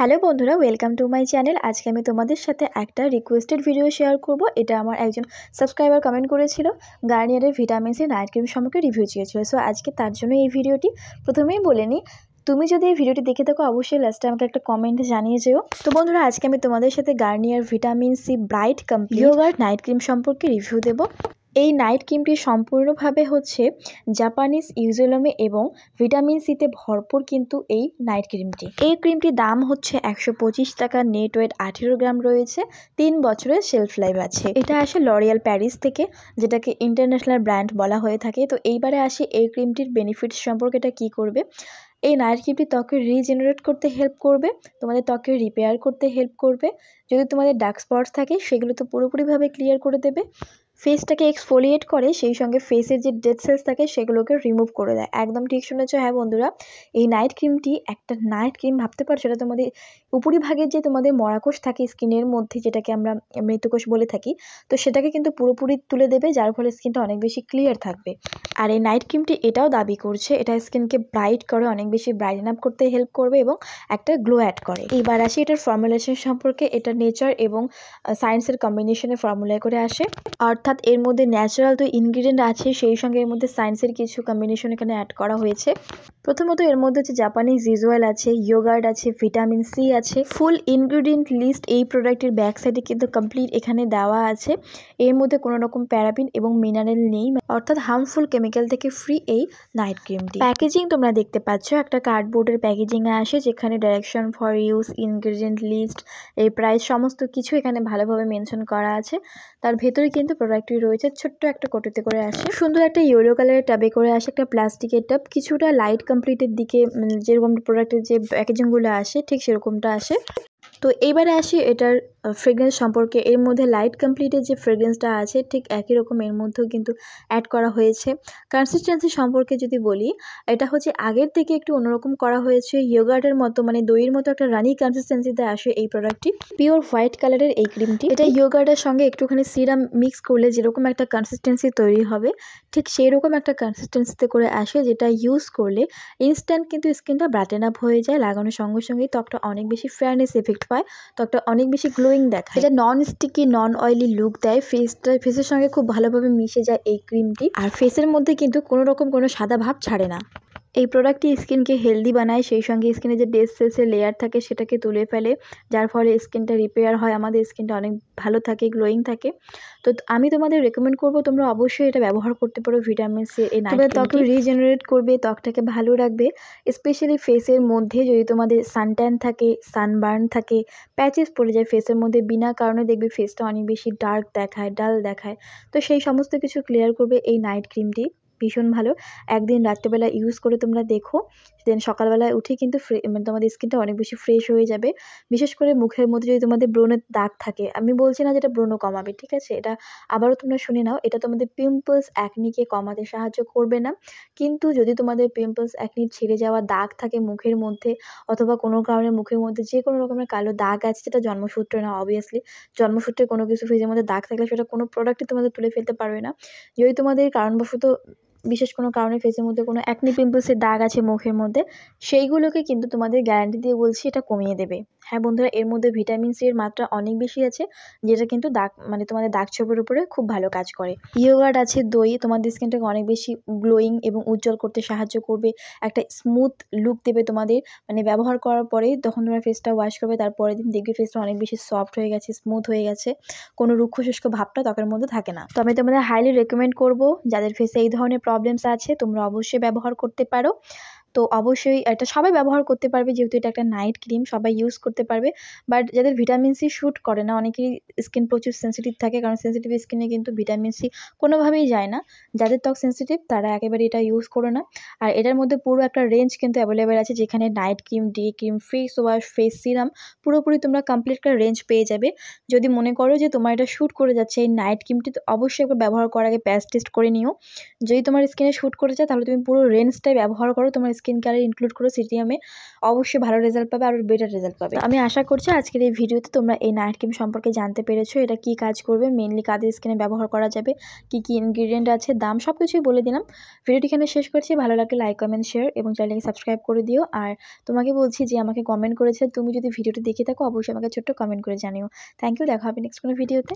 hello বন্ধুরা welcome to my channel আজকে আমি তোমাদের সাথে একটা রিকোয়েস্টেড ভিডিও শেয়ার করব এটা আমার একজন সাবস্ক্রাইবার কমেন্ট করেছিল গার্নিয়ারের ভিটামিন সি নাইট ক্রিম সম্পর্কে রিভিউ চেয়েছিল সো আজকে তার জন্য এই ভিডিওটি প্রথমেই বলে নিই তুমি যদি এই ভিডিওটি দেখে থাকো অবশ্যই লাস্টে আমাকে একটা কমেন্ট জানিয়ে যেও তো বন্ধুরা আজকে আমি তোমাদের সাথে গার্নিয়ার ভিটামিন সি ব্রাইট কম্পিওগার্ড নাইট ক্রিম সম্পর্কে রিভিউ দেবো এই নাইট ক্রিমটি সম্পূর্ণভাবে হচ্ছে জাপানিজ ইউজেলমে এবং ভিটামিন সিতে ভরপুর কিন্তু এই নাইট ক্রিমটি এই ক্রিমটির দাম হচ্ছে একশো টাকা নেট ওয়েট আঠেরো গ্রাম রয়েছে তিন বছরের সেলফ লাইফ আছে এটা আসে লরিয়াল প্যারিস থেকে যেটাকে ইন্টারন্যাশনাল ব্র্যান্ড বলা হয়ে থাকে তো এইবারে আসে এই ক্রিমটির বেনিফিট সম্পর্কে এটা কী করবে এই নাইট ক্রিমটি ত্বকে রিজেনারেট করতে হেল্প করবে তোমাদের ত্বকে রিপেয়ার করতে হেল্প করবে যদি তোমাদের ডার্ক স্পটস থাকে সেগুলো তো পুরোপুরিভাবে ক্লিয়ার করে দেবে ফেসটাকে এক্সফোলিয়েট করে সেই সঙ্গে ফেসের যে ডেড সেলস থাকে সেগুলোকে রিমুভ করে দেয় একদম ঠিক শুনেছ হ্যাঁ বন্ধুরা এই নাইট ক্রিমটি একটা নাইট ক্রিম ভাবতে পারো সেটা তোমাদের উপরিভাগের যে তোমাদের মরাকোষ থাকে স্কিনের মধ্যে যেটাকে আমরা মৃতকোষ বলে থাকি তো সেটাকে কিন্তু পুরোপুরি তুলে দেবে যার ফলে স্কিনটা অনেক বেশি ক্লিয়ার থাকবে আর এই নাইট ক্রিমটি এটাও দাবি করছে এটা স্কিনকে ব্রাইট করে অনেক বেশি ব্রাইটেন আপ করতে হেল্প করবে এবং একটা গ্লো অ্যাড করে এইবার আসি এটার ফর্মুলেশন সম্পর্কে এটা নেচার এবং সায়েন্সের কম্বিনেশনে ফর্মুলা করে আসে অর্থাৎ অর্থাৎ এর মধ্যে ন্যাচারাল তো ইনগ্রিডিয়েন্ট আছে সেই সঙ্গে এর মধ্যে সায়েন্সের কিছু কম্বিনেশন এখানে অ্যাড করা হয়েছে প্রথমত এর মধ্যে হচ্ছে জাপানিজ ইজওয়েল আছে ইয়োগার্ড আছে ভিটামিন সি আছে ফুল ইনগ্রিডিয়েন্ট লিস্ট এই প্রোডাক্টের ব্যাক সাইডে কিন্তু কমপ্লিট এখানে দেওয়া আছে এর মধ্যে কোনো রকম প্যারাবিন এবং মিনারেল নেই মানে অর্থাৎ হার্মফুল কেমিক্যাল থেকে ফ্রি এই নাইট ক্রিমটি প্যাকেজিং তোমরা দেখতে পাচ্ছ একটা কার্ডবোর্ডের প্যাকেজিংয়ে আসে যেখানে direction for use ingredient list এই প্রাইস সমস্ত কিছু এখানে ভালোভাবে মেনশন করা আছে তার ভেতরে কিন্তু প্রোডাক্টটি রয়েছে ছোট্ট একটা কোটিতে করে আসে সুন্দর একটা ইয়েলো কালারের টাবে করে আসে একটা প্লাস্টিকের টাব কিছুটা লাইট কমপ্লিটের দিকে মানে যেরকম প্রোডাক্টের যে প্যাকেজিংগুলো আসে ঠিক সেরকমটা আসে তো এইবারে আসি এটার ফ্রেগরেন্স সম্পর্কে এর মধ্যে লাইট কমপ্লিটের যে ফ্রেগরেন্সটা আছে ঠিক একই রকম এর মধ্যেও কিন্তু অ্যাড করা হয়েছে কনসিস্টেন্সি সম্পর্কে যদি বলি এটা হচ্ছে আগের থেকে একটু অন্যরকম করা হয়েছে ইয়োগার্টের মতো মানে দইয়ের মতো একটা রানি কনসিস্টেন্সিতে আসে এই প্রোডাক্টটি পিওর হোয়াইট কালারের এই ক্রিমটি এটা ইয়োগার্টের সঙ্গে একটুখানি সিরাম মিক্স করলে যেরকম একটা কনসিস্টেন্সি তৈরি হবে ঠিক সেই রকম একটা কনসিস্টেন্সিতে করে আসে যেটা ইউজ করলে ইনস্ট্যান্ট কিন্তু স্কিনটা ব্রাটেন আপ হয়ে যায় লাগানোর সঙ্গে সঙ্গেই ত্বকটা অনেক বেশি ফেয়ারনেস এফেক্ট পায় ত্বকটা অনেক বেশি গ্লোয়িং গ্লোয়িং দেখায় এটা non sticky non oily look দেয় ফেসটা ফেসের সঙ্গে খুব ভালোভাবে মিশে যায় এই ক্রিমটি আর ফেসের মধ্যে কিন্তু কোনো রকম কোনো সাদা ভাব ছাড়ে না এই প্রোডাক্টটি স্কিনকে হেলদি বানায় সেই সঙ্গে স্কিনে যে ডেস সেলসের লেয়ার থাকে সেটাকে তুলে ফেলে যার ফলে স্কিনটা রিপেয়ার হয় আমাদের স্কিনটা অনেক ভালো থাকে গ্লোয়িং থাকে তো আমি তোমাদের রেকমেন্ড করব তোমরা অবশ্যই এটা ব্যবহার করতে পারো ভিটামিন সি না তোমাদের ত্বকে রিজেনারেট করবে ত্বকটাকে ভালো রাখবে স্পেশালি ফেসের মধ্যে যদি তোমাদের সানট্যান থাকে সানবার্ন থাকে প্যাচেস পড়ে যায় ফেসের মধ্যে বিনা কারণে দেখবে ফেসটা অনেক বেশি ডার্ক দেখায় ডাল দেখায় তো সেই সমস্ত কিছু ক্লিয়ার করবে এই নাইট ক্রিমটি ভীষণ ভালো একদিন রাত্রেবেলা ইউজ করে তোমরা দেখো দেন সকালবেলায় উঠে কিন্তু মানে তোমাদের স্কিনটা অনেক বেশি ফ্রেশ হয়ে যাবে বিশেষ করে মুখের মধ্যে যদি তোমাদের ব্রণের দাগ থাকে আমি বলছি না যেটা ব্রণ কমাবে ঠিক আছে এটা আবারও তোমরা শুনে নাও এটা তোমাদের পিম্পলস অ্যাকনিকে কমাতে সাহায্য করবে না কিন্তু যদি তোমাদের পিম্পলস অ্যাকনি ছেড়ে যাওয়া দাগ থাকে মুখের মধ্যে অথবা কোনো কারণে মুখের মধ্যে যে কোনো রকমের কালো দাগ আছে যেটা জন্মসূত্রে না অবভিয়াসলি জন্মসূত্রে কোনো কিছু ফেজের মধ্যে দাগ থাকলে সেটা কোনো প্রোডাক্টই তোমাদের তুলে ফেলতে পারবে না যদি তোমাদের কারণবশত বিশেষ কোনো কারণে ফেসের মধ্যে কোনো অ্যাকনি পিম্পলসের দাগ আছে মুখের মধ্যে সেইগুলোকে কিন্তু তোমাদের গ্যারান্টি দিয়ে বলছি এটা কমিয়ে দেবে হ্যাঁ বন্ধুরা এর মধ্যে ভিটামিন সি এর মাত্রা অনেক বেশি আছে যেটা কিন্তু দাগ মানে তোমাদের দাগ ছোপের উপরে খুব ভালো কাজ করে ইয়োগার্ট আছে দই তোমাদের স্কিনটাকে অনেক বেশি গ্লোয়িং এবং উজ্জ্বল করতে সাহায্য করবে একটা স্মুথ লুক দেবে তোমাদের মানে ব্যবহার করার পরে তখন তোমরা ফেসটা ওয়াশ করবে তারপরের দিন দেখবে ফেসটা অনেক বেশি সফট হয়ে গেছে স্মুথ হয়ে গেছে কোনো রুক্ষ শুষ্ক ভাবটা ত্বকের মধ্যে থাকে না তো আমি তোমাদের হাইলি রেকমেন্ড করবো যাদের ফেসে এই ধরনের প্রবলেম প্রবলেমস আছে তোমরা অবশ্যই ব্যবহার করতে পারো তো অবশ্যই এটা সবাই ব্যবহার করতে পারবে যেহেতু এটা একটা নাইট ক্রিম সবাই ইউজ করতে পারবে বাট যাদের ভিটামিন সি শ্যুট করে না অনেকেরই স্কিন প্রচুর সেন্সিটিভ থাকে কারণ সেন্সিটিভ স্কিনে কিন্তু ভিটামিন সি কোনোভাবেই যায় না যাদের ত্বক সেন্সিটিভ তারা একেবারে এটা ইউজ করো না আর এটার মধ্যে পুরো একটা রেঞ্জ কিন্তু অ্যাভেলেবেল আছে যেখানে night cream day cream face wash face serum পুরোপুরি তোমরা কমপ্লিট একটা রেঞ্জ পেয়ে যাবে যদি মনে করো যে তোমার এটা শ্যুট করে যাচ্ছে এই নাইট ক্রিমটি তো অবশ্যই একবার ব্যবহার করার আগে প্যাচ টেস্ট করে নিও যদি তোমার স্কিনে শ্যুট করে যায় তাহলে তুমি পুরো রেঞ্জটাই ব্যবহার করো তোমার স্কিন স্কিন কেয়ার ইনক্লুড করো সিটিএমে আমি অবশ্যই ভালো রেজাল্ট পাবে আরও বেটার রেজাল্ট পাবে আমি আশা করছি আজকের এই ভিডিওতে তোমরা এই নাইট ক্রিম সম্পর্কে জানতে পেরেছো এটা কি কাজ করবে মেনলি কাদের স্কিনে ব্যবহার করা যাবে কি কি ইনগ্রিডিয়েন্ট আছে দাম সব কিছুই বলে দিলাম ভিডিওটি এখানে শেষ করছি ভালো লাগে লাইক কমেন্ট শেয়ার এবং চ্যানেলকে সাবস্ক্রাইব করে দিও আর তোমাকে বলছি যে আমাকে কমেন্ট করেছে তুমি যদি ভিডিওটি দেখে থাকো অবশ্যই আমাকে ছোট্ট কমেন্ট করে জানিও থ্যাংক ইউ দেখা হবে নেক্সট কোনো ভিডিওতে